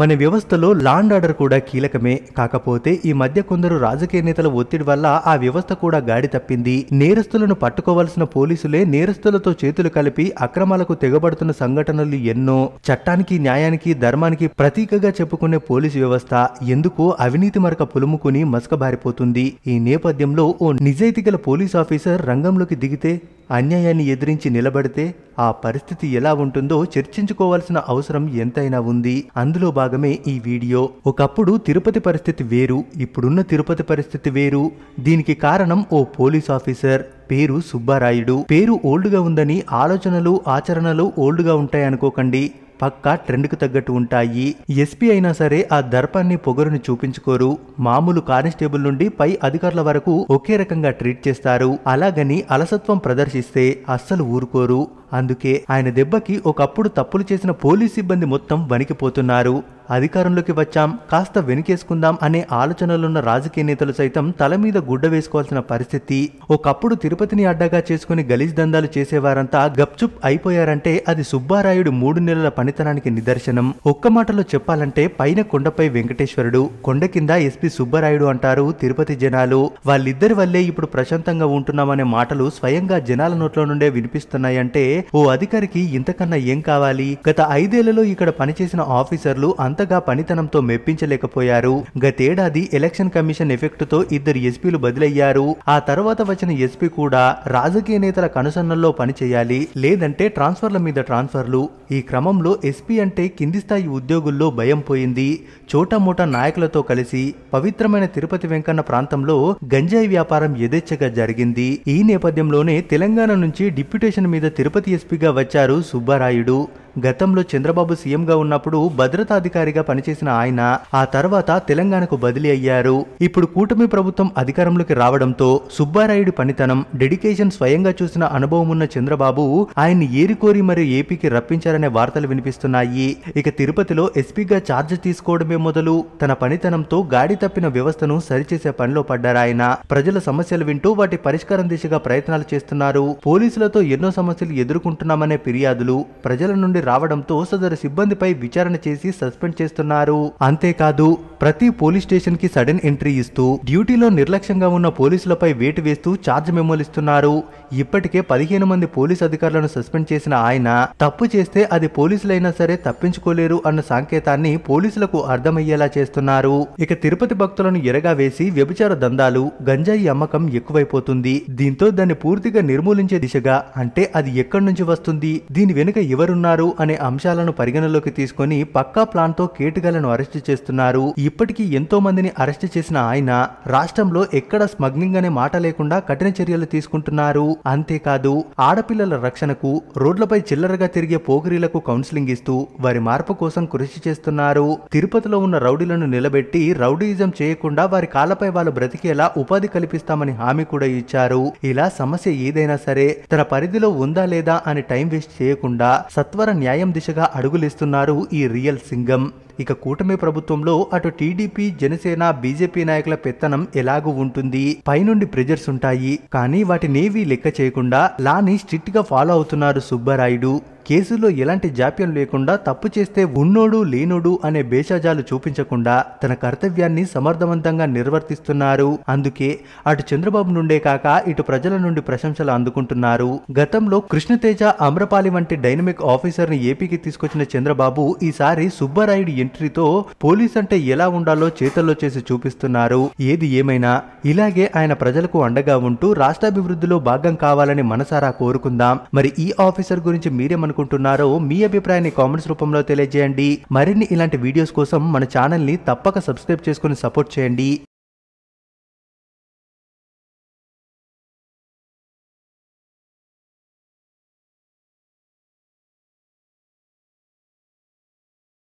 మన వ్యవస్థలో land order కూడా కీలకమే కాకపోతే ఈ మధ్య కొందరు రాజకీయ నేతల ఒత్తిడి వల్ల ఆ వ్యవస్థ కూడా గాడి తప్పింది నేరస్తులను పట్టుకోవాల్సిన పోలీసులే నేరస్తులతో చేతులు కలిపి అక్రమాలకు తెగబడుతున్న సంఘటనలు ఎన్నో చట్టానికి న్యాయానికి ధర్మానికి ప్రతీకగా చెప్పుకునే పోలీసు వ్యవస్థ ఎందుకు అవినీతి మరక పులుముకుని మసకబారిపోతుంది ఈ నేపథ్యంలో ఓ నిజాయితీ గల పోలీస్ ఆఫీసర్ రంగంలోకి దిగితే అన్యాయాన్ని ఎదిరించి నిలబడితే ఆ పరిస్థితి ఎలా ఉంటుందో చర్చించుకోవాల్సిన అవసరం ఎంతైనా ఉంది అందులో భాగమే ఈ వీడియో ఒకప్పుడు తిరుపతి పరిస్థితి వేరు ఇప్పుడున్న తిరుపతి పరిస్థితి వేరు దీనికి కారణం ఓ పోలీస్ ఆఫీసర్ పేరు సుబ్బారాయుడు పేరు ఓల్డ్గా ఉందని ఆలోచనలు ఆచరణలు ఓల్డ్గా ఉంటాయనుకోకండి పక్కా ట్రెండ్కు తగ్గట్టు ఉంటాయి ఎస్పీ అయినా సరే ఆ దర్పాన్ని పొగరుని చూపించుకోరు మామూలు కానిస్టేబుల్ నుండి పై అధికారుల వరకు ఒకే రకంగా ట్రీట్ చేస్తారు అలాగని అలసత్వం ప్రదర్శిస్తే అస్సలు ఊరుకోరు అందుకే ఆయన దెబ్బకి ఒకప్పుడు తప్పులు చేసిన పోలీస్ సిబ్బంది మొత్తం వణికిపోతున్నారు అధికారంలోకి వచ్చాం కాస్త వెనుకేసుకుందాం అనే ఆలోచనలున్న రాజకీయ నేతలు సైతం తల మీద గుడ్డ వేసుకోవాల్సిన పరిస్థితి ఒకప్పుడు తిరుపతిని అడ్డగా చేసుకుని గలీజ్ దందాలు చేసేవారంతా గప్చుప్ అయిపోయారంటే అది సుబ్బారాయుడు మూడు నెలల పనితనానికి నిదర్శనం ఒక్క మాటలో చెప్పాలంటే పైన కొండపై వెంకటేశ్వరుడు కొండ కింద ఎస్పీ సుబ్బారాయుడు అంటారు తిరుపతి జనాలు వాళ్ళిద్దరి వల్లే ఇప్పుడు ప్రశాంతంగా ఉంటున్నామనే మాటలు స్వయంగా జనాల నోట్లో నుండే వినిపిస్తున్నాయంటే ఓ అధికారికి ఇంతకన్నా ఏం కావాలి గత ఐదేళ్లలో ఇక్కడ పనిచేసిన ఆఫీసర్లు అంత అంతగా పనితనంతో మెప్పించలేకపోయారు గతేడాది ఎలక్షన్ కమిషన్ తో ఇద్దరు ఎస్పీలు బదిలయ్యారు ఆ తర్వాత వచ్చిన ఎస్పీ కూడా రాజకీయ నేతల కనుసన్నల్లో పనిచేయాలి లేదంటే ట్రాన్స్ఫర్ల మీద ట్రాన్స్ఫర్లు ఈ క్రమంలో ఎస్పీ అంటే కింది స్థాయి ఉద్యోగుల్లో భయం పోయింది చోటమోటా నాయకులతో కలిసి పవిత్రమైన తిరుపతి వెంకన్న ప్రాంతంలో గంజాయి వ్యాపారం యథేచ్ఛగా జరిగింది ఈ నేపథ్యంలోనే తెలంగాణ నుంచి డిప్యూటేషన్ మీద తిరుపతి ఎస్పీగా వచ్చారు సుబ్బారాయుడు గతంలో చంద్రబాబు సీఎంగా ఉన్నప్పుడు భద్రతాధికారిగా పనిచేసిన ఆయన ఆ తర్వాత తెలంగాణకు బదిలీ అయ్యారు ఇప్పుడు కూటమి ప్రభుత్వం అధికారంలోకి రావడంతో సుబ్బారాయుడి పనితనం డెడికేషన్ స్వయంగా చూసిన అనుభవం ఉన్న చంద్రబాబు ఆయన్ని ఏరికోరి మరియు ఏపీకి రప్పించారనే వార్తలు వినిపిస్తున్నాయి ఇక తిరుపతిలో ఎస్పీగా ఛార్జ్ తీసుకోవడమే మొదలు తన పనితనంతో గాడి తప్పిన వ్యవస్థను సరిచేసే పనిలో పడ్డారాయన ప్రజల సమస్యలు వింటూ వాటి పరిష్కారం దిశగా ప్రయత్నాలు చేస్తున్నారు పోలీసులతో ఎన్నో సమస్యలు ఎదుర్కొంటున్నామనే ఫిర్యాదులు ప్రజల నుండి ఒత్తిడి రావడంతో సదరు సిబ్బందిపై విచారణ చేసి సస్పెండ్ చేస్తున్నారు అంతేకాదు ప్రతి పోలీస్ స్టేషన్ కి సడన్ ఎంట్రీ ఇస్తూ డ్యూటీలో నిర్లక్ష్యంగా ఉన్న పోలీసులపై వేటు వేస్తూ ఛార్జ్ మెమోలిస్తున్నారు ఇప్పటికే పదిహేను మంది పోలీస్ అధికారులను సస్పెండ్ చేసిన ఆయన తప్పు చేస్తే అది పోలీసులైనా సరే తప్పించుకోలేరు అన్న సంకేతాన్ని పోలీసులకు అర్థమయ్యేలా చేస్తున్నారు ఇక తిరుపతి భక్తులను ఎరగా వేసి వ్యభిచార దందాలు గంజాయి అమ్మకం ఎక్కువైపోతుంది దీంతో దాన్ని పూర్తిగా నిర్మూలించే దిశగా అంటే అది ఎక్కడి నుంచి వస్తుంది దీని వెనుక ఎవరున్నారు అనే అంశాలను పరిగణలోకి తీసుకుని పక్కా ప్లాన్తో కేటుగాలను అరెస్టు చేస్తున్నారు ఇప్పటికీ ఎంతో మందిని అరెస్టు చేసిన ఆయన రాష్ట్రంలో ఎక్కడ స్మగ్లింగ్ అనే మాట లేకుండా కఠిన చర్యలు తీసుకుంటున్నారు అంతేకాదు ఆడపిల్లల రక్షణకు రోడ్లపై చిల్లరగా తిరిగే పోకిరీలకు కౌన్సిలింగ్ ఇస్తూ వారి మార్పు కోసం కృషి చేస్తున్నారు తిరుపతిలో ఉన్న రౌడీలను నిలబెట్టి రౌడీయిజం చేయకుండా వారి కాళ్ళపై వాళ్ళు బ్రతికేలా ఉపాధి కల్పిస్తామని హామీ కూడా ఇచ్చారు ఇలా సమస్య ఏదైనా సరే తన పరిధిలో ఉందా లేదా అని టైం వేస్ట్ చేయకుండా సత్వర న్యాయం దిశగా అడుగులేస్తున్నారు ఈ రియల్ సింగం ఇక కూటమి ప్రభుత్వంలో అటు టీడీపీ జనసేన బీజేపీ నాయకుల పెత్తనం ఎలాగూ ఉంటుంది పైనుండి ప్రెజర్స్ ఉంటాయి కానీ వాటినేవీ లెక్క చేయకుండా లాని స్ట్రిక్ట్ గా ఫాలో అవుతున్నారు సుబ్బరాయుడు కేసులో ఎలాంటి జాప్యం లేకుండా తప్పు చేస్తే ఉన్నోడు లేనోడు అనే బేషాజాలు చూపించకుండా తన కర్తవ్యాన్ని సమర్థవంతంగా నిర్వర్తిస్తున్నారు అందుకే అటు చంద్రబాబు నుండే కాక ఇటు ప్రజల నుండి ప్రశంసలు అందుకుంటున్నారు గతంలో కృష్ణతేజ అమ్రపాలి వంటి డైనమిక్ ఆఫీసర్ని ఏపీకి తీసుకొచ్చిన చంద్రబాబు ఈసారి సుబ్బరాయుడు ఎంట్రీతో పోలీస్ అంటే ఎలా ఉండాలో చేతల్లో చేసి చూపిస్తున్నారు ఏది ఏమైనా ఇలాగే ఆయన ప్రజలకు అండగా ఉంటూ రాష్ట్రాభివృద్ధిలో భాగం కావాలని మనసారా కోరుకుందాం మరి ఈ ఆఫీసర్ గురించి మీరేమనుకుంటున్నారో మీ అభిప్రాయాన్ని కామెంట్స్ రూపంలో తెలియజేయండి మరిన్ని ఇలాంటి వీడియోస్ కోసం మన ఛానల్ని తప్పక సబ్స్క్రైబ్ చేసుకుని సపోర్ట్ చేయండి